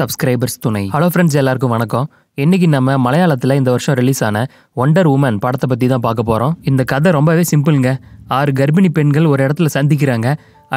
subscribers துணை hello friends எல்லாருக்கும் வணக்கம் இன்னைக்கு நம்ம மலையாளத்தில் இந்த வருஷம் ரிலீஸ் ஆன ஒண்டர் உமன் படத்தை பற்றி தான் பார்க்க போகிறோம் இந்த கதை ரொம்பவே சிம்பிளுங்க ஆறு கர்ப்பிணி பெண்கள் ஒரு இடத்துல சந்திக்கிறாங்க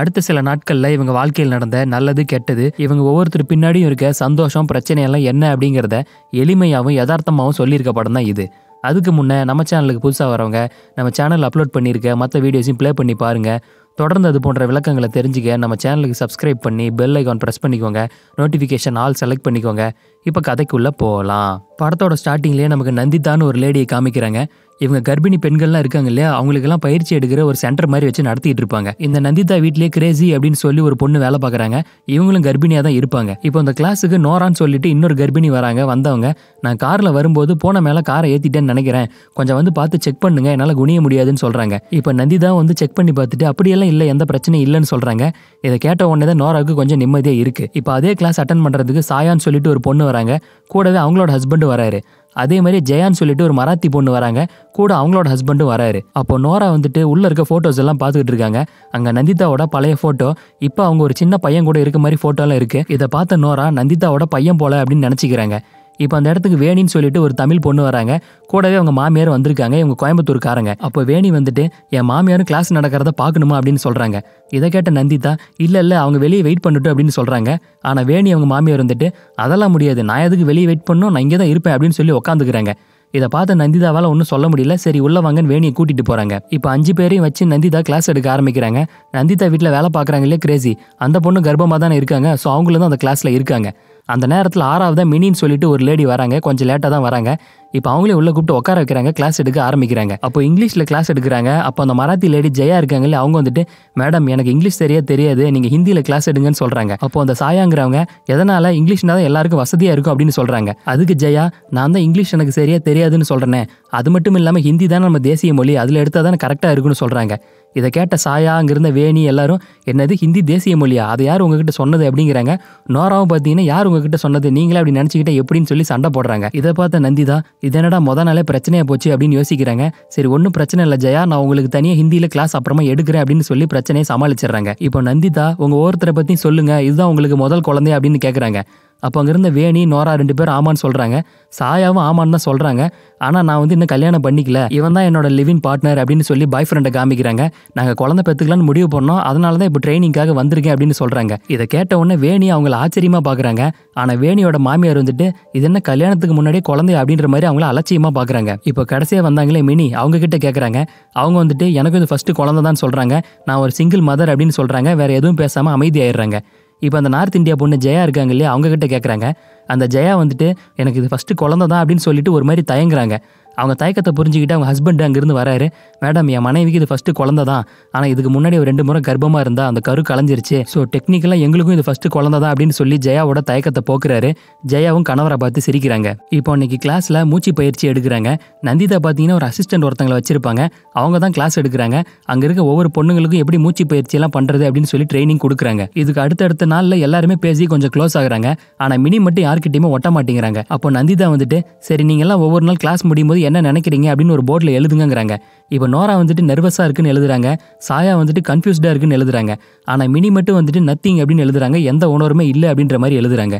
அடுத்த சில நாட்களில் இவங்க வாழ்க்கையில் நடந்த நல்லது கெட்டது இவங்க ஒவ்வொருத்தர் பின்னாடியும் இருக்க சந்தோஷம் பிரச்சனையெல்லாம் என்ன அப்படிங்கிறத எளிமையாகவும் யதார்த்தமாகவும் சொல்லியிருக்க படம் தான் இது அதுக்கு முன்னே நம்ம சேனலுக்கு புதுசாக வரவங்க நம்ம சேனல் அப்லோட் பண்ணியிருக்க மற்ற வீடியோஸையும் ப்ளே பண்ணி பாருங்கள் தொடர்ந்து அது போன்ற விளக்கங்களை தெரிஞ்சுக்க நம்ம சேனலுக்கு சப்ஸ்கிரைப் பண்ணி பெல் ஐக்கான் ப்ரெஸ் பண்ணிக்கோங்க நோட்டிஃபிகேஷன் ஆல் செலக்ட் பண்ணிக்கோங்க இப்போ கதைக்குள்ளே போகலாம் படத்தோட ஸ்டார்டிங்லேயே நமக்கு நந்திதான்னு ஒரு லேடியை காமிக்கிறாங்க இவங்க கர்ப்பிணி பெண்கள்லாம் இருக்காங்க இல்லையா அவங்களுக்கெல்லாம் பயிற்சி எடுக்கிற ஒரு சென்டர் மாதிரி வச்சு நடத்திட்டு இருப்பாங்க இந்த நந்திதா வீட்டிலே கிரேசி அப்படின்னு சொல்லி ஒரு பொண்ணு வேலை பார்க்குறாங்க இவங்களும் கர்ப்பிணியாக தான் இருப்பாங்க இப்போ அந்த கிளாஸுக்கு நோரான்னு சொல்லிட்டு இன்னொரு கர்ப்பிணி வராங்க வந்தவங்க நான் காரில் வரும்போது போன மேலே காரை ஏற்றிட்டேன்னு நினைக்கிறேன் கொஞ்சம் வந்து பார்த்து செக் பண்ணுங்க என்னால் குனிய முடியாதுன்னு சொல்கிறாங்க இப்போ நந்திதா வந்து செக் பண்ணி பார்த்துட்டு அப்படியெல்லாம் இல்லை எந்த பிரச்சனையும் இல்லைன்னு சொல்கிறாங்க இதை கேட்ட உடனே தான் நோராவுக்கு கொஞ்சம் நிம்மதியாக இருக்குது இப்போ அதே கிளாஸ் அட்டன் பண்ணுறதுக்கு சாயான்னு சொல்லிட்டு ஒரு பொண்ணு வராங்க கூடவே அவங்களோட ஹஸ்பண்டு வராரு அதே மாதிரி ஜெயான்னு சொல்லிட்டு ஒரு மராத்தி பொண்ணு வராங்க கூட அவங்களோட ஹஸ்பண்டும் வராரு அப்போ நோரா வந்துட்டு உள்ள இருக்க ஃபோட்டோஸ் எல்லாம் பார்த்துக்கிட்டு இருக்காங்க அங்க நந்திதாவோட பழைய ஃபோட்டோ இப்போ அவங்க ஒரு சின்ன பையன் கூட இருக்க மாதிரி ஃபோட்டோலாம் இருக்கு இதை பார்த்த நோரா நந்திதாவோட பையன் போல அப்படின்னு நினச்சிக்கிறாங்க இப்போ அந்த இடத்துக்கு வேணின்னு சொல்லிட்டு ஒரு தமிழ் பொண்ணு வராங்க கூடவே அவங்க மாமியார் வந்திருக்காங்க இவங்க கோயம்புத்தூர்காரங்க அப்போ வேணி வந்துட்டு என் மாமியாரும் கிளாஸ் நடக்கிறத பார்க்கணுமா அப்படின்னு சொல்கிறாங்க இதை கேட்ட நந்திதா இல்லை இல்லை அவங்க வெளியே வெயிட் பண்ணிட்டு அப்படின்னு சொல்கிறாங்க ஆனால் வேணி அவங்க மாமியார் வந்துட்டு அதெல்லாம் முடியாது நான் எதுக்கு வெளியே வெயிட் பண்ணணும் நான் இங்கே தான் இருப்பேன் அப்படின்னு சொல்லி உட்காந்துக்கிறாங்க இதை பார்த்த நந்திதாவால் ஒன்றும் சொல்ல முடியல சரி உள்ள வாங்கன்னு வேணியை கூட்டிகிட்டு போகிறாங்க இப்போ அஞ்சு பேரையும் வச்சு நந்திதா கிளாஸ் எடுக்க ஆரம்பிக்கிறாங்க நந்திதா வீட்டில் வேலை பார்க்குறாங்க இல்லையா கிரேசி அந்த பொண்ணு கர்ப்பமாக தானே இருக்காங்க ஸோ அவங்களும் தான் அந்த கிளாஸில் இருக்காங்க அந்த நேரத்தில் ஆறாவது மினின்னு சொல்லிட்டு ஒரு லேடி வராங்க கொஞ்சம் லேட்டாக தான் வராங்க இப்போ அவங்களே உள்ள கூப்பிட்டு உட்கார வைக்கிறாங்க கிளாஸ் எடுக்க ஆரம்பிக்கிறாங்க அப்போ இங்கிலீஷில் கிளாஸ் எடுக்கிறாங்க அப்போ அந்த மராத்தி லேடி ஜெயா இருக்காங்களே அவங்க வந்துட்டு மேடம் எனக்கு இங்கிலீஷ் சரியா தெரியாது நீங்கள் ஹிந்தியில் கிளாஸ் எடுங்கன்னு சொல்கிறாங்க அப்போ அந்த சாயாங்கிறவங்க எதனால் இங்கிலீஷ்னா தான் எல்லாருக்கும் வசதியாக இருக்கும் அப்படின்னு சொல்கிறாங்க அதுக்கு ஜெயா நான் தான் இங்கிலீஷ் எனக்கு சரியாக தெரியாதுன்னு சொல்கிறேனே அது மட்டும் இல்லாமல் ஹிந்தி தான் நம்ம தேசிய மொழி அதில் எடுத்தால் தான் கரெக்டாக இருக்குன்னு சொல்கிறாங்க இதை கேட்ட சாயா அங்கிருந்த வேணி எல்லாரும் என்னது ஹிந்தி தேசிய மொழியா அதை யார் உங்ககிட்ட சொன்னது அப்படிங்கிறாங்க நோராவும் பார்த்தீங்கன்னா யார் உங்ககிட்ட சொன்னது நீங்களே அப்படி நினச்சிக்கிட்டே எப்படின்னு சொல்லி சண்டை போடுறாங்க இதை பார்த்த நந்திதா இதனடா மொதல் நாளே பிரச்சனையாக போச்சு அப்படின்னு யோசிக்கிறாங்க சரி ஒன்றும் பிரச்சனை இல்லை ஜெயா நான் உங்களுக்கு தனியாக ஹிந்தியில் கிளாஸ் அப்புறமா எடுக்கிறேன் அப்படின்னு சொல்லி பிரச்சனையை சமாளிச்சிடுறாங்க இப்போ நந்திதா உங்கள் ஒருத்தரை பற்றி சொல்லுங்கள் இதுதான் உங்களுக்கு முதல் குழந்தை அப்படின்னு கேட்குறாங்க அப்போ அங்கேருந்த வேணி நோரா ரெண்டு பேரும் ஆமான்னு சொல்கிறாங்க சாயாவும் ஆமான்னு தான் சொல்கிறாங்க ஆனால் நான் வந்து இன்னும் கல்யாணம் பண்ணிக்கல இவன் தான் என்னோட லிவிங் பார்ட்னர் அப்படின்னு சொல்லி பாய் ஃப்ரெண்டை காமிக்கிறாங்க நாங்கள் குழந்தை பெற்றுக்கலான்னு முடிவு பண்ணோம் அதனால தான் இப்போ ட்ரைனிங்காக வந்திருக்கேன் அப்படின்னு சொல்கிறாங்க இதை கேட்ட உடனே வேணி அவங்கள ஆச்சரியமாக பார்க்குறாங்க ஆனால் வேணியோட மாமியார் வந்துட்டு இது என்ன கல்யாணத்துக்கு முன்னாடியே குழந்தை அப்படின்ற மாதிரி அவங்கள அலட்சியமாக பார்க்குறாங்க இப்போ கடைசியாக வந்தாங்களே மினி அவங்க கிட்ட கேட்குறாங்க அவங்க வந்துட்டு எனக்கு இது ஃபஸ்ட்டு குழந்தை தான் சொல்கிறாங்க நான் ஒரு சிங்கிள் மதர் அப்படின்னு சொல்கிறாங்க வேறு எதுவும் பேசாமல் அமைதியாயிடுறாங்க இப்போ அந்த நார்த் இந்தியா பொண்ணு ஜெயா இருக்காங்க இல்லையா அவங்கக்கிட்ட கேட்குறாங்க அந்த ஜெயா வந்துட்டு எனக்கு இது ஃபஸ்ட்டு குழந்த தான் அப்படின்னு சொல்லிட்டு ஒரு மாதிரி தயங்குறாங்க அவங்க தயக்கத்தை புரிஞ்சுக்கிட்டு அவங்க ஹஸ்பண்ட் அங்கேருந்து வராரு மேடம் என் மனைவிக்கு இது ஃபஸ்ட்டு குழந்த தான் ஆனால் இதுக்கு முன்னாடி ஒரு ரெண்டு முறை கர்ப்பமாக இருந்தால் அந்த கரு கலைஞ்சிருச்சு ஸோ டெக்னிக்கலாக எங்களுக்கும் இது ஃபஸ்ட்டு குழந்த தான் அப்படின்னு சொல்லி ஜெயாவோட தயக்கத்தை போக்குறாரு ஜெயாவும் கணவரை பார்த்து சிரிக்கிறாங்க இப்போ இன்னைக்கு கிளாஸில் மூச்சு பயிற்சி எடுக்கிறாங்க நந்திதா பார்த்தீங்கன்னா ஒரு அசிஸ்டன்ட் ஒருத்தங்களை வச்சிருப்பாங்க அவங்க தான் கிளாஸ் எடுக்கிறாங்க அங்கே இருக்க ஒவ்வொரு பொண்ணுங்களுக்கும் எப்படி மூச்சு பயிற்சியெல்லாம் பண்ணுறது அப்படின்னு சொல்லி ட்ரைனிங் கொடுக்குறாங்க இதுக்கு அடுத்தடுத்த நாளில் எல்லாருமே பேசி கொஞ்சம் க்ளோஸ் ஆகுறாங்க ஆனால் மினி மட்டும் யார்கிட்டையுமே ஒட்ட மாட்டேங்கிறாங்க அப்போ நந்திதா வந்துட்டு சரி நீங்கள்லாம் ஒவ்வொரு நாள் கிளாஸ் முடியும் போது என்ன நினைக்கிறீங்க அப்படின்னு ஒரு போர்டில் எழுதுங்கிறாங்க இப்போ நோரா வந்துட்டு நர்வஸாக இருக்குன்னு எழுதுறாங்க சாயா வந்துட்டு கன்ஃபியூஸ்டாக இருக்குன்னு எழுதுறாங்க ஆனால் மினி மட்டும் வந்துட்டு நத்திங் அப்படின்னு எழுதுறாங்க எந்த உணர்வுமே இல்லை அப்படின்ற மாதிரி எழுதுறாங்க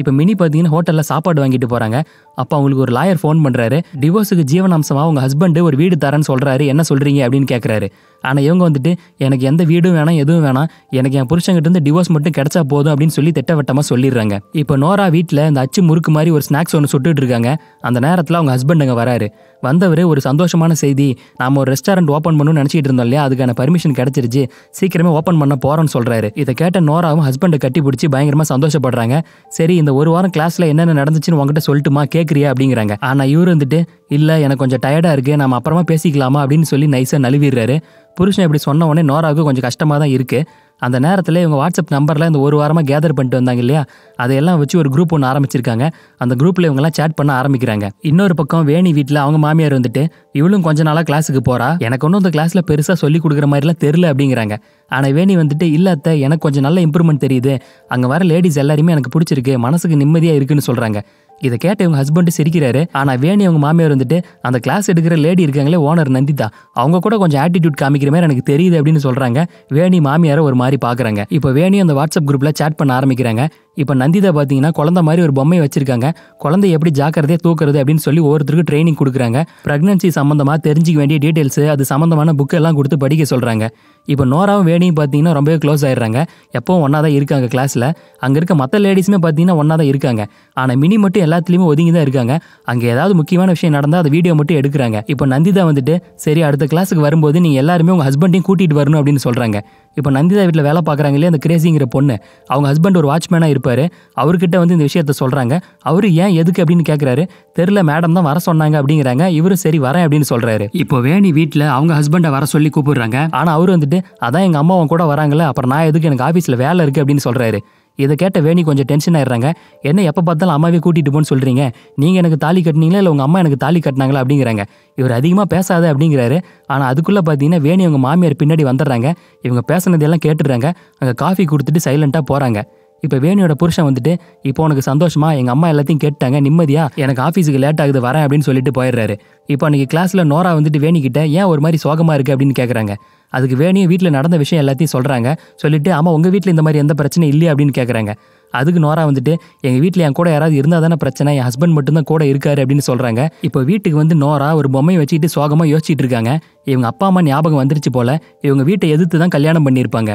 இப்போ மினி பார்த்தீங்கன்னா ஹோட்டலில் சாப்பாடு வாங்கிட்டு போகிறாங்க அப்போ அவங்களுக்கு ஒரு லாயர் ஃபோன் பண்ணுறாரு டிவோர்ஸுக்கு ஜீவனாம்சமாக அவங்க ஹஸ்பண்டு ஒரு வீடு தரேன்னு சொல்கிறாரு என்ன சொல்கிறீங்க அப்படின்னு கேட்குறாரு ஆனால் இவங்க வந்துட்டு எனக்கு எந்த வீடும் வேணாம் எதுவும் வேணாம் எனக்கு என் புருஷங்கிட்டேருந்து டிவோர்ஸ் மட்டும் கிடச்சா போதும் அப்படின்னு சொல்லி திட்டவட்டமாக சொல்லிடுறாங்க இப்போ நோரா வீட்டில் இந்த அச்சு முறுக்கு மாதிரி ஒரு ஸ்நாக்ஸ் ஒன்று சுட்டுட்டு இருக்காங்க அந்த நேரத்தில் அவங்க ஹஸ்பண்ட் அங்கே வராரு வந்தவர் ஒரு சந்தோஷமான செய்தி நாம் ஒரு ரெஸ்டாரண்ட் ஓப்பன் பண்ணணும்னு நினச்சிட்டு இருந்தோம் இல்லையா அதுக்கான பர்மிஷன் கிடச்சிருச்சு சீக்கிரமே ஓப்பன் பண்ண போகிறோன்னு சொல்கிறாரு இதை கேட்ட நோராவும் ஹஸ்பண்டை கட்டி பிடிச்சி பயங்கரமாக சந்தோஷப்படுறாங்க சரி இந்த இந்த ஒரு வாரம் கிளாஸ்ல என்னென்ன நடந்துச்சுன்னு உங்ககிட்ட சொல்லிட்டுமா கேட்குறியா அப்படிங்கிறாங்க ஆனால் இவர் வந்துட்டு இல்லை எனக்கு கொஞ்சம் டயர்டாக இருக்குது நம்ம அப்புறமா பேசிக்கலாமா அப்படின்னு சொல்லி நைஸாக நழுவிடுறாரு புருஷன் இப்படி சொன்ன உடனே நோராவுக்கு கொஞ்சம் கஷ்டமாக தான் இருக்குது அந்த நேரத்தில் இவங்க வாட்ஸ்அப் நம்பரில் இந்த ஒரு வாரமாக கேதர் பண்ணிட்டு வந்தாங்க இல்லையா அதையெல்லாம் வச்சு ஒரு குரூப் ஒன்று ஆரம்பிச்சிருக்காங்க அந்த குரூப்பில் இவங்கெல்லாம் சேட் பண்ண ஆரம்பிக்கிறாங்க இன்னொரு பக்கம் வேணி வீட்டில் அவங்க மாமியார் வந்துட்டு இவளும் கொஞ்ச நாளாக கிளாஸுக்கு போகிறா எனக்கு ஒன்றும் அந்த கிளாஸில் பெருசாக சொல்லி கொடுக்குற மாதிரிலாம் தெரில அப்படிங்கிறாங்க ஆனால் வேணி வந்துட்டு இல்லாத்த எனக்கு கொஞ்சம் நல்ல இம்ப்ரூவ்மெண்ட் தெரியுது அங்கே வர லேடிஸ் எல்லாருமே எனக்கு பிடிச்சிருக்கு மனசுக்கு நிம்மதியாக இருக்குன்னு சொல்கிறாங்க இதை கேட்ட இவங்க ஹஸ்பண்ட் சிரிக்கிறாரு ஆனால் வேணி அவங்க மாமியார் வந்துட்டு அந்த கிளாஸ் எடுக்கிற லேடி இருக்காங்களே ஓனர் நந்திதா அவங்க கூட கொஞ்சம் ஆட்டிடியூட் காமிக்கிற மாதிரி எனக்கு தெரியுது அப்படின்னு சொல்கிறாங்க வேணி மாமியாரை ஒரு மாதிரி பார்க்குறாங்க இப்போ வேணி அந்த வாட்ஸ்அப் குரூப்பில் சேட் பண்ண ஆரம்பிக்கிறாங்க இப்போ நந்திதா பார்த்தீங்கன்னா குழந்தை மாதிரி ஒரு பொம்மையை வச்சிருக்காங்க குழந்தை எப்படி ஜாக்கிரதையே தூக்குறது அப்படின்னு சொல்லி ஒவ்வொருத்தருக்கும் ட்ரைனிங் கொடுக்குறாங்க பிரெக்னன்சி சம்மந்தமாக தெரிஞ்சிக்க வேண்டிய டீடைல்ஸ் அது சம்மந்தமான புக்கு எல்லாம் கொடுத்து படிக்க சொல்கிறாங்க இப்போ நோராவும் வேணியும் பார்த்தீங்கன்னா ரொம்பவே க்ளோஸ் ஆயிடுறாங்க எப்பவும் ஒன்றா தான் இருக்காங்க கிளாஸில் அங்கே இருக்க மற்ற லேடிஸுமே பார்த்தீங்கன்னா ஒன்றா தான் இருக்காங்க ஆனால் மினி மட்டும் எல்லாத்துலேயுமே ஒதுங்கி தான் இருக்காங்க அங்கே ஏதாவது முக்கியமான விஷயம் நடந்தால் அது வீடியோ மட்டும் எடுக்கிறாங்க இப்போ நந்திதா வந்துட்டு சரி அடுத்த கிளாஸுக்கு வரும்போது நீங்கள் எல்லாருமே உங்கள் ஹஸ்பண்டையும் கூட்டிகிட்டு வரணும் அப்படின்னு சொல்கிறாங்க இப்போ நந்திதா வீட்டில் வேலை பார்க்குறாங்க இல்லையா அந்த கிரேசிங்கிற பொண்ணு அவங்க ஹஸ்பண்ட் ஒரு வாட்ச்மேனாக இருப்பார் அவர்கிட்ட வந்து இந்த விஷயத்த சொல்கிறாங்க அவர் ஏன் எதுக்கு அப்படின்னு கேட்குறாரு தெரில மேடம் தான் வர சொன்னாங்க அப்படிங்கிறாங்க இவரும் சரி வரேன் அப்படின்னு சொல்கிறாரு இப்போ வேணி வீட்டில் அவங்க ஹஸ்பண்டை வர சொல்லி கூப்பிடுறாங்க ஆனால் அவர் வந்துட்டு அதான் எங்கள் அம்மாவும் கூட வராங்களே அப்புறம் நான் எதுக்கு எனக்கு ஆஃபீஸில் வேலை இருக்குது அப்படின்னு சொல்கிறாரு இதை கேட்ட வேணி கொஞ்சம் டென்ஷன் ஆயிடுறாங்க என்ன எப்போ பார்த்தாலும் அம்மாவே கூட்டிகிட்டு போன்னு சொல்கிறீங்க நீங்கள் எனக்கு தாலி கட்டினீங்களா இல்லை உங்கள் அம்மா எனக்கு தாலி கட்டினாங்களா அப்படிங்கிறாங்க இவர் அதிகமாக பேசாத அப்படிங்கிறாரு ஆனால் அதுக்குள்ளே பார்த்தீங்கன்னா வேணி அவங்க மாமியார் பின்னாடி வந்துடுறாங்க இவங்க பேசுனதெல்லாம் கேட்டுடுறாங்க அங்கே காஃபி கொடுத்துட்டு சைலண்ட்டாக போகிறாங்க இப்போ வேணியோட புருஷன் வந்துட்டு இப்போ உனக்கு சந்தோஷமா எங்கள் அம்மா எல்லாத்தையும் கேட்டாங்க நிம்மதியாக எனக்கு ஆஃபீஸுக்கு லேட் ஆகுது வரேன் அப்படின்னு சொல்லிட்டு போயிடுறாரு இப்போ அன்றைக்கி கிளாஸில் நோரா வந்துட்டு வேணிக்கிட்ட ஏன் ஒரு மாதிரி சோகமாக இருக்குது அப்படின்னு கேட்குறாங்க அதுக்கு வேணியும் வீட்டில் நடந்த விஷயம் எல்லாத்தையும் சொல்கிறாங்க சொல்லிட்டு ஆமாம் உங்கள் வீட்டில் இந்த மாதிரி எந்த பிரச்சனையும் இல்லையா அப்படின்னு கேட்குறாங்க அதுக்கு நோரா வந்துட்டு எங்கள் வீட்டில் என் கூட யாராவது இருந்தால் தானே பிரச்சனை என் ஹஸ்பண்ட் மட்டும்தான் கூட இருக்காரு அப்படின்னு சொல்கிறாங்க இப்போ வீட்டுக்கு வந்து நோரா ஒரு பொம்மையை வச்சுக்கிட்டு சோகமாக யோசிச்சுட்டு இருக்காங்க இவங்க அப்பா அம்மா ஞாபகம் வந்துருச்சு போல் இவங்க வீட்டை எதிர்த்து தான் கல்யாணம் பண்ணியிருப்பாங்க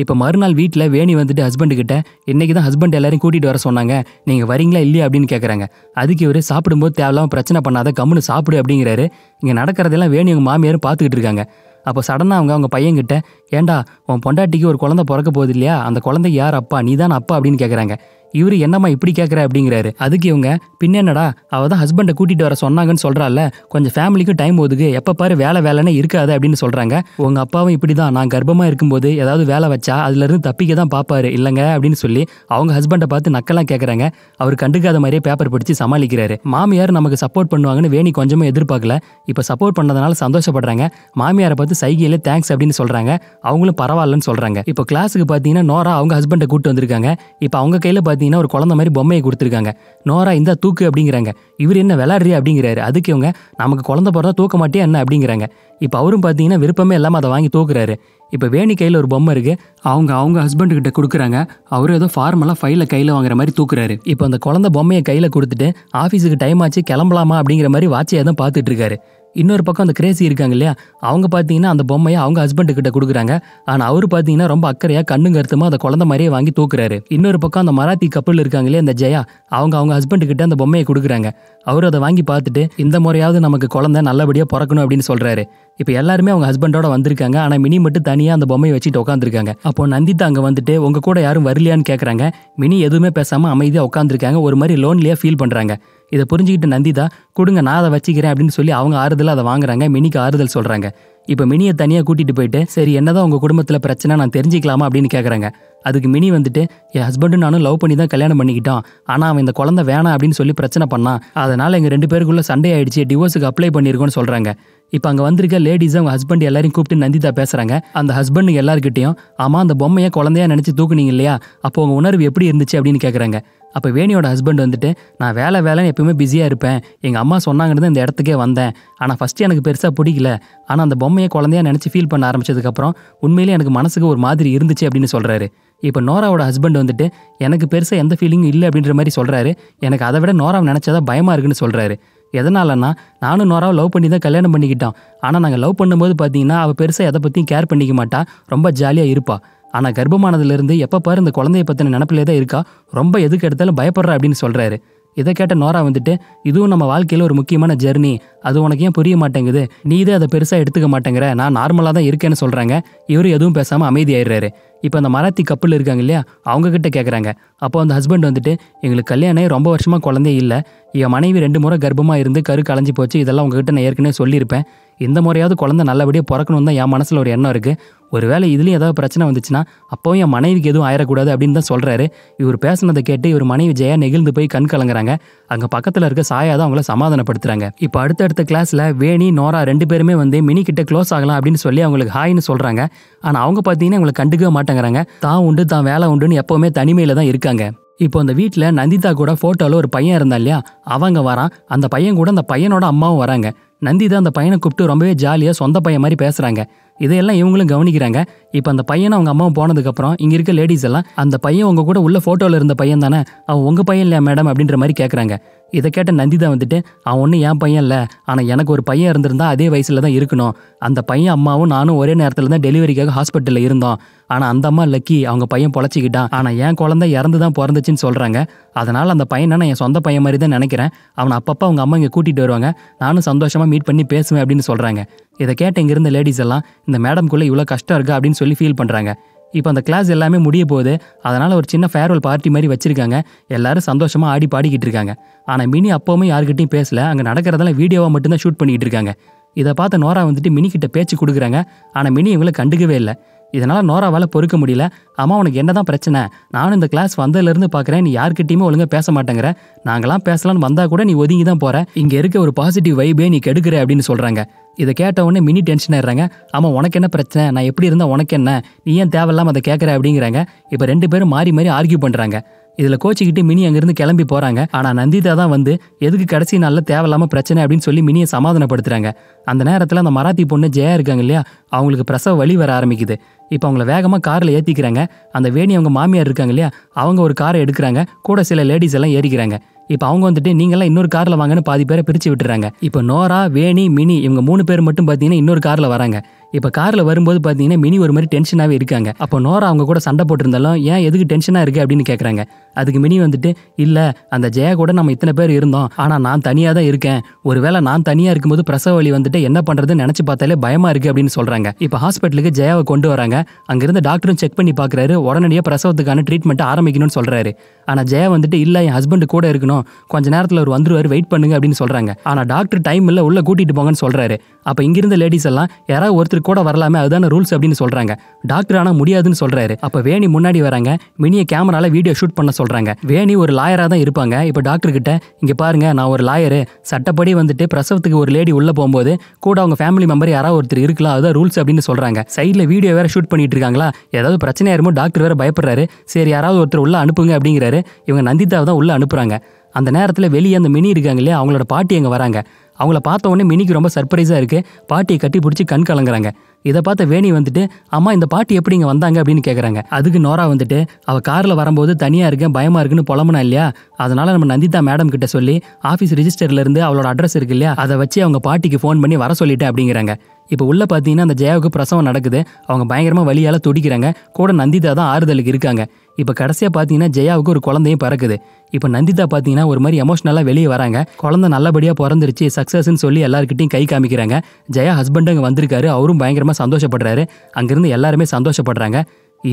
இப்போ மறுநாள் வீட்டில் வேணி வந்துட்டு ஹஸ்பண்டுக்கிட்ட இன்றைக்கி தான் ஹஸ்பண்ட் எல்லாரையும் கூட்டிகிட்டு வர சொன்னாங்க நீங்கள் வரீங்களா இல்லையா அப்படின்னு கேட்குறாங்க அதுக்கு இவர் சாப்பிடும்போது தேவையில்லாமல் பிரச்சனை பண்ணாத கம்முன்னு சாப்பிடு அப்படிங்கிறாரு இங்கே நடக்கிறதெல்லாம் வேணி அவங்க மாமியாரும் பார்த்துக்கிட்டு இருக்காங்க அப்போ சடனாக அவங்க அவங்க பையன்கிட்ட ஏண்டா உன் பொண்டாட்டிக்கு ஒரு குழந்தை பிறக்க போகுது இல்லையா அந்த குழந்தை யார் அப்பா நீ தான் அப்பா அப்படின்னு கேட்குறாங்க இவரு என்னம்மா இப்படி கேட்குற அப்படிங்கிறாரு அதுக்கு இவங்க பின்னடா அவ தான் ஹஸ்பண்டை கூட்டிட்டு வர சொன்னாங்கன்னு சொல்றால கொஞ்சம் ஃபேமிலிக்கும் டைம் ஒதுக்கு எப்போ பாரு வேலை வேலைன்னு இருக்காது அப்படின்னு சொல்றாங்க உங்க அப்பாவும் இப்படி தான் நான் கர்ப்பமா இருக்கும்போது ஏதாவது வேலை வச்சா அதுல இருந்து தப்பிக்க தான் பாப்பாரு இல்லைங்க அப்படின்னு சொல்லி அவங்க ஹஸ்பண்டை பார்த்து நக்கெல்லாம் கேட்குறாங்க அவர் கண்டுக்காத மாதிரியே பேப்பர் படிச்சு சமாளிக்கிறாரு மாமியார் நமக்கு சப்போர்ட் பண்ணுவாங்கன்னு வேணி கொஞ்சமே எதிர்பார்க்கல இப்போ சப்போர்ட் பண்ணதுனால சந்தோஷப்படுறாங்க மாமியாரை பார்த்து சைகையில தேங்க்ஸ் அப்படின்னு சொல்றாங்க அவங்களும் பரவாயில்லன்னு சொல்றாங்க இப்போ கிளாஸுக்கு பார்த்தீங்கன்னா நோரா அவங்க ஹஸ்பண்டை கூட்டு வந்திருக்காங்க இப்போ அவங்க கையில் பார்த்தீங்கன்னா ஒரு குழந்த மாதிரி பொம்மையை கொடுத்துருக்காங்க நோரா இந்த தூக்கு அப்படிங்கிறாங்க இவர் என்ன விளாட்றியா அப்படிங்கிறாரு அதுக்கு இவங்க நமக்கு குழந்த பிறந்தா தூக்க மாட்டே என்ன அப்படிங்கிறாங்க இப்போ அவரும் பார்த்தீங்கன்னா விருப்பமே இல்லாமல் அதை வாங்கி தூக்குறாரு இப்போ வேணி கையில் ஒரு பொம்மை இருக்குது அவங்க அவங்க ஹஸ்பண்டுக்கிட்ட கொடுக்குறாங்க அவரும் ஏதோ ஃபார்மலாக ஃபைல கையில் வாங்குற மாதிரி தூக்குறாரு இப்போ அந்த குழந்த பொம்மையை கையில் கொடுத்துட்டு ஆஃபீஸுக்கு டைம் ஆச்சு கிளம்பலாமா அப்படிங்கிற மாதிரி வாட்சியாக தான் பார்த்துட்டு இருக்காரு இன்னொரு பக்கம் அந்த கிரேசி இருக்காங்க இல்லையா அவங்க பார்த்தீங்கன்னா அந்த பொம்மையை அவங்க ஹஸ்பண்ட் கிட்ட கொடுக்குறாங்க ஆனால் அவர் பார்த்தீங்கன்னா ரொம்ப அக்கறையாக கண்ணு கருத்துமா அந்த குழந்தை மாதிரியே வாங்கி தூக்குறாரு இன்னொரு பக்கம் அந்த மராத்தி கப்பல் இருக்காங்க இல்லையா அந்த ஜெயா அவங்க அவங்க ஹஸ்பண்ட் கிட்ட அந்த பொம்மையை கொடுக்குறாங்க அவர் அதை வாங்கி பார்த்துட்டு இந்த முறையாவது நமக்கு குழந்தை நல்லபடியாக பிறக்கணும் அப்படின்னு சொல்கிறாரு இப்போ எல்லாருமே அவங்க ஹஸ்பண்டோட வந்திருக்காங்க ஆனால் மினி மட்டும் தனியாக அந்த பொம்மையை வச்சுட்டு உட்காந்துருக்காங்க அப்போ நந்திதா அங்கே வந்துட்டு உங்கள் கூட யாரும் வரலையான்னு கேட்குறாங்க மினி எதுவுமே பேசாமல் அமைதியாக உட்காந்துருக்காங்க ஒரு மாதிரி லோன்லியாக ஃபீல் பண்ணுறாங்க இதை புரிஞ்சுக்கிட்டு நந்திதா கொடுங்க நான் அதை வச்சுக்கிறேன் அப்படின்னு சொல்லி அவங்க ஆறுதலாக அதை வாங்குறாங்க மினிக்கு ஆறுதல் சொல்கிறாங்க இப்போ மினியை தனியாக கூட்டிகிட்டு போயிட்டு சரி என்னதான் உங்கள் குடும்பத்தில் பிரச்சனை நான் தெரிஞ்சுக்கலாமா அப்படின்னு கேட்குறாங்க அதுக்கு மினி வந்துட்டு என் ஹஸ்பண்டும் நானும் லவ் பண்ணி தான் கல்யாணம் பண்ணிக்கிட்டான் ஆனால் அவன் இந்த குழந்தை வேணாம் அப்படின்னு சொல்லி பிரச்சனை பண்ணான் அதனால் எங்கள் ரெண்டு பேருக்குள்ளே சண்டை ஆயிடுச்சு டிவோர்ஸுக்கு அப்ளை பண்ணியிருக்கோன்னு சொல்கிறாங்க இப்போ அங்கே வந்திருக்க லேடிஸ் அவங்க ஹஸ்பண்ட் எல்லாரையும் கூப்பிட்டு நந்திதா பேசுகிறாங்க அந்த ஹஸ்பண்டுங்க எல்லாருக்கிட்டையும் ஆமாம் அந்த பொம்மையை குழந்தையா நினச்சி தூக்குனீங்க இல்லையா அப்போ உங்கள் உணர்வு எப்படி இருந்துச்சு அப்படின்னு கேட்குறாங்க அப்போ வேணியோட ஹஸ்பண்ட் வந்துட்டு நான் வேலை வேலைன்னு எப்பயுமே பிஸியாக இருப்பேன் எங்கள் அம்மா சொன்னாங்கன்னு இந்த இடத்துக்கே வந்தேன் ஆனால் ஃபஸ்ட்டு எனக்கு பெருசாக பிடிக்கல ஆனால் அந்த பொம்மையை குழந்தையா நினச்சி ஃபீல் பண்ண ஆரம்பிச்சதுக்கப்புறம் உண்மையிலே எனக்கு மனசுக்கு ஒரு மாதிரி இருந்துச்சு அப்படின்னு சொல்கிறாரு இப்போ நோராவோட ஹஸ்பண்ட் வந்துட்டு எனக்கு பெருசாக எந்த ஃபீலிங்கும் இல்லை அப்படின்ற மாதிரி சொல்கிறாரு எனக்கு அதை விட நோராவை நினச்சதா பயமாக இருக்குன்னு சொல்கிறாரு எதனாலன்னா நானும் நோராவை லவ் பண்ணி தான் கல்யாணம் பண்ணிக்கிட்டான் ஆனால் நாங்கள் லவ் பண்ணும்போது பார்த்தீங்கன்னா அவள் பெருசாக எதை பற்றியும் கேர் பண்ணிக்க மாட்டா ரொம்ப ஜாலியாக இருப்பாள் ஆனால் கர்ப்பமானதுலேருந்து எப்போ பாரு இந்த குழந்தைய பற்றின நினப்பிலே தான் இருக்கா ரொம்ப எதுக்கு எடுத்தாலும் பயப்படுறா அப்படின்னு சொல்கிறாரு இதை கேட்ட நோரா வந்துட்டு இதுவும் நம்ம வாழ்க்கையில் ஒரு முக்கியமான ஜெர்னி அது உனக்கு ஏன் புரிய மாட்டேங்குது நீ இதே அதை பெருசாக எடுத்துக்க மாட்டேங்கிற நான் நார்மலாக தான் இருக்கேன்னு சொல்கிறாங்க இவர் எதுவும் பேசாமல் அமைதியாயிடுறாரு இப்போ அந்த மராத்தி கப்பல் இருக்காங்க இல்லையா அவங்கக்கிட்ட கேட்குறாங்க அப்போ அந்த ஹஸ்பண்ட் வந்துட்டு எங்களுக்கு கல்யாணம் ரொம்ப வருஷமாக குழந்தையே இல்லை என் மனைவி ரெண்டு முறை கர்ப்பமாக இருந்து கரு களைஞ்சி போச்சு இதெல்லாம் உங்ககிட்ட நான் ஏற்கனவே சொல்லியிருப்பேன் இந்த முறையாவது குழந்தை நல்லபடியாக பிறக்கணும் தான் என் மனசில் ஒரு எண்ணம் இருக்குது ஒருவேளை இதுலேயும் ஏதாவது பிரச்சனை வந்துச்சுன்னா அப்போ என் மனைவிக்கு எதுவும் ஆயிடக்கூடாது அப்படின்னு தான் சொல்கிறாரு இவர் பேசுனதை கேட்டு இவர் மனைவி ஜெயா நெகிழ்ந்து போய் கண் கலங்குறாங்க அங்கே பக்கத்தில் இருக்க சாயா தான் அவங்கள சமாதானப்படுத்துறாங்க இப்போ அடுத்தடுத்த கிளாஸில் வேணி நோரா ரெண்டு பேருமே வந்து மினி கிட்ட க்ளோஸ் ஆகலாம் அப்படின்னு சொல்லி அவங்களுக்கு ஹாய்னு சொல்கிறாங்க ஆனால் அவங்க பார்த்தீங்கன்னா அவங்களை கண்டுக்கவே மாட்டேங்கிறாங்க தான் உண்டு தான் வேலை உண்டுன்னு எப்போவுமே தனிமையில் தான் இருக்காங்க இப்போ அந்த வீட்டில் நந்திதா கூட ஃபோட்டோவில் ஒரு பையன் இருந்தா இல்லையா அவங்க வரான் அந்த பையன் கூட அந்த பையனோட அம்மாவும் வராங்க நந்திதா அந்த பையனை கூப்பிட்டு ரொம்பவே ஜாலியாக சொந்த பையன் மாதிரி பேசுகிறாங்க இதையெல்லாம் இவங்களும் கவனிக்கிறாங்க இப்போ அந்த பையன் அவங்க அம்மாவும் போனதுக்கப்புறம் இங்கே இருக்க லேடிஸ் எல்லாம் அந்த பையன் உங்கள் கூட உள்ள ஃபோட்டோவில் இருந்த பையன் தானே அவன் உங்கள் பையன் இல்லையா மேடம் அப்படின்ற மாதிரி கேட்குறாங்க இதை கேட்ட தான் வந்துட்டு அவன் ஒன்றும் என் பையன் இல்லை ஆனால் எனக்கு ஒரு பையன் இருந்திருந்தா அதே வயசில் தான் இருக்கணும் அந்த பையன் அம்மாவும் நானும் ஒரே நேரத்தில் தான் டெலிவரிக்காக ஹாஸ்பிட்டலில் இருந்தோம் ஆனால் அந்த அம்மா லக்கி அவங்க பையன் பொழைச்சிக்கிட்டான் ஆனால் என் குழந்தை இறந்து தான் பிறந்துச்சுன்னு சொல்கிறாங்க அதனால் அந்த பையனை நான் என் சொந்த பையன் மாதிரி தான் நினைக்கிறேன் அவனை அப்பப்போ அவங்க அம்மா இங்கே கூட்டிகிட்டு வருவாங்க நானும் சந்தோஷமாக மீட் பண்ணி பேசுவேன் அப்படின்னு சொல்கிறாங்க இதை கேட்ட இங்கிருந்த லேடிஸ் எல்லாம் இந்த மேடம்குள்ளே இவ்வளோ கஷ்டம் இருக்குது அப்படின்னு சொல்லி ஃபீல் பண்ணுறாங்க இப்போ அந்த கிளாஸ் எல்லாமே முடிய போகுது அதனால் ஒரு சின்ன ஃபேர்வெல் பார்ட்டி மாதிரி வச்சுருக்காங்க எல்லாரும் சந்தோஷமாக ஆடி பாடிக்கிட்டு இருக்காங்க ஆனால் மினி அப்போவுமே யாருக்கிட்டையும் பேசல அங்கே நடக்கிறதெல்லாம் வீடியோவாக மட்டும்தான் ஷூட் பண்ணிக்கிட்டு இருக்காங்க இதை பார்த்த நோரா வந்துட்டு மினி கிட்ட பேச்சு கொடுக்குறாங்க ஆனால் மினி இவங்களை கண்டுக்கவே இல்லை இதனால் நோராவால் பொறுக்க முடியல அம்மா உனக்கு என்ன தான் பிரச்சனை நானும் இந்த கிளாஸ் வந்ததுலேருந்து பார்க்குறேன் நீ யார்கிட்டயுமே ஒழுங்காக பேச மாட்டேங்கிற நாங்களாம் பேசலாம்னு வந்தால் கூட நீ ஒதுங்கி தான் போகிற இங்கே இருக்க ஒரு பாசிட்டிவ் வைபே நீ கெடுக்கிற அப்படின்னு சொல்கிறாங்க இதை கேட்ட உடனே மினி டென்ஷன் ஆயிடுறாங்க ஆமாம் உனக்கு என்ன பிரச்சனை நான் எப்படி இருந்தால் உனக்கு என்ன நீ ஏன் தேவையில்லாமல் அதை கேட்குற அப்படிங்கிறாங்க இப்போ ரெண்டு பேரும் மாறி மாறி ஆர்கியூ பண்ணுறாங்க இதில் கோச்சிக்கிட்டு மினி அங்கிருந்து கிளம்பி போகிறாங்க ஆனால் நந்திதா தான் வந்து எதுக்கு கடைசி நாளில் தேவையில்லாமல் பிரச்சனை அப்படின்னு சொல்லி மினியை சமாதானப்படுத்துகிறாங்க அந்த நேரத்தில் அந்த மராத்தி பொண்ணு ஜெயா இருக்காங்க இல்லையா அவங்களுக்கு பிரசவ வழி வர ஆரம்பிக்குது இப்போ அவங்கள வேகமாக காரில் ஏற்றிக்கிறாங்க அந்த வேணி அவங்க மாமியார் இருக்காங்க இல்லையா அவங்க ஒரு காரை எடுக்கிறாங்க கூட சில லேடிஸ் எல்லாம் ஏறிக்கிறாங்க இப்போ அவங்க வந்துட்டு நீங்களாம் இன்னொரு காரில் வாங்கன்னு பாதி பேரை பிரித்து விட்டுறாங்க இப்போ நோரா வேணி மினி இவங்க மூணு பேர் மட்டும் பார்த்தீங்கன்னா இன்னொரு காரில் வராங்க இப்போ காரில் வரும்போது பார்த்தீங்கன்னா மினி ஒரு மாதிரி டென்ஷனாகவே இருக்காங்க அப்போ நோரா அவங்க கூட சண்டை போட்டிருந்தாலும் ஏன் எதுக்கு டென்ஷனாக இருக்குது அப்படின்னு கேட்குறாங்க அதுக்கு மினி வந்துட்டு இல்லை அந்த ஜெயா கூட நம்ம இத்தனை பேர் இருந்தோம் ஆனால் நான் தனியாக தான் இருக்கேன் ஒருவேளை நான் தனியாக இருக்கும்போது பிரசவ வழி வந்துட்டு என்ன பண்ணுறதுன்னு நினச்சி பார்த்தாலே பயமாக இருக்குது அப்படின்னு சொல்கிறாங்க இப்போ ஹாஸ்பிட்டலுக்கு ஜெயாவை கொண்டு வராங்க அங்கேருந்து டாக்டரும் செக் பண்ணி பார்க்குறாரு உடனடியாக பிரசவத்துக்கான ட்ரீட்மெண்ட் ஆரம்பிக்கணும்னு சொல்கிறாரு ஆனால் ஜெயா வந்துட்டு இல்லை என் ஹஸ்பண்ட் கூட இருக்கணும் கொஞ்ச நேரத்தில் அவர் வந்துருவார் வெயிட் பண்ணுங்க அப்படின்னு சொல்கிறாங்க ஆனால் டாக்டர் டைம் இல்லை உள்ளே கூட்டிகிட்டு போங்கன்னு சொல்கிறாரு அப்போ இங்கிருந்த லேடிஸ் எல்லாம் யாராவது ஒருத்தர் டாக்டர் கூட வரலாமே அதுதான ரூல்ஸ் அப்படின்னு சொல்றாங்க டாக்டர் ஆனா முடியாதுன்னு சொல்றாரு அப்ப வேணி முன்னாடி வராங்க மினிய கேமரால வீடியோ ஷூட் பண்ண சொல்றாங்க வேணி ஒரு லாயரா தான் இருப்பாங்க இப்ப டாக்டர் கிட்ட இங்க பாருங்க நான் ஒரு லாயரு சட்டப்படி வந்துட்டு பிரசவத்துக்கு ஒரு லேடி உள்ள போகும்போது கூட அவங்க ஃபேமிலி மெம்பர் யாராவது ஒருத்தர் இருக்கலாம் அதுதான் ரூல்ஸ் அப்படின்னு சொல்றாங்க சைட்ல வீடியோ வேற ஷூட் பண்ணிட்டு இருக்காங்களா ஏதாவது பிரச்சனை ஆயிருமோ டாக்டர் வேற பயப்படுறாரு சரி யாராவது ஒருத்தர் உள்ள அனுப்புங்க அப்படிங்கிறாரு இவங்க நந்திதாவை தான் உள்ள அனுப்புறாங்க அந்த நேரத்தில் வெளியே அந்த மினி இருக்காங்க இல்லையா அவங்களோட பாட்டி அங்கே வராங்க அவங்கள பார்த்த உடனே மினிக்கு ரொம்ப சர்ப்ரைஸாக இருக்குது பாட்டியை கட்டி பிடிச்சி கண் கலங்குறாங்க இதை பார்த்த வேணி வந்துட்டு அம்மா இந்த பாட்டி எப்படி இங்கே வந்தாங்க அப்படின்னு கேட்குறாங்க அதுக்கு நோரா வந்துட்டு அவள் காரில் வரும்போது தனியாக இருக்கேன் பயமாக இருக்குன்னு புலம்புனா இல்லையா அதனால் நம்ம நந்திதா மேடம் கிட்ட சொல்லி ஆஃபீஸ் ரிஜிஸ்டர்லேருந்து அவளோட அட்ரஸ் இருக்கு இல்லையா அதை வச்சு அவங்க பாட்டிக்கு ஃபோன் பண்ணி வர சொல்லிட்டேன் அப்படிங்கிறாங்க இப்போ உள்ளே பார்த்தீங்கன்னா அந்த ஜெயாவுக்கு பிரசவம் நடக்குது அவங்க பயங்கரமாக வழியால் துடிக்கிறாங்க கூட நந்திதா தான் ஆறுதலுக்கு இருக்காங்க இப்போ கடைசியாக பார்த்தீங்கன்னா ஜெயாவுக்கு ஒரு குழந்தையும் பிறக்குது இப்போ நந்திதா பார்த்தீங்கன்னா ஒரு மாதிரி எமோஷனலாக வெளியே வராங்க குழந்தை நல்லபடியாக பிறந்துருச்சு சக்ஸஸ்ன்னு சொல்லி எல்லாருக்கிட்டையும் கை காமிக்கிறாங்க ஜெயா ஹஸ்பண்ட் அங்கே வந்திருக்காரு அவரும் பயங்கரமாக சந்தோஷப்படுறாரு அங்கேருந்து எல்லாருமே சந்தோஷப்படுறாங்க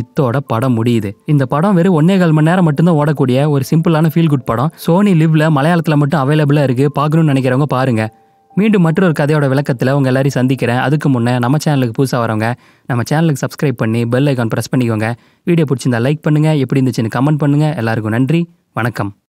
இத்தோட படம் முடியுது இந்த படம் வெறும் ஒன்னே கால் மணி நேரம் மட்டும்தான் ஓடக்கூடிய ஒரு சிம்பிளான ஃபீல் குட் படம் சோனி லிவ்ல மலையாளத்தில் மட்டும் அவைலபிளாக இருக்குது பார்க்கணும்னு நினைக்கிறவங்க பாருங்கள் மீண்டும் மற்றொரு கதையோட விளக்கத்தில் உங்கள் எல்லாரையும் சந்திக்கிறேன் அதுக்கு முன்னே நம்ம சேனலுக்கு புதுசாக வரவங்க நம்ம சேனலுக்கு சப்ஸ்கிரைப் பண்ணி பெல் ஐக்கான் ப்ரெஸ் பண்ணிக்கோங்க வீடியோ பிடிச்சிருந்தா லைக் பண்ணுங்கள் எப்படி இருந்துச்சுன்னு கமெண்ட் பண்ணுங்கள் எல்லாருக்கும் நன்றி வணக்கம்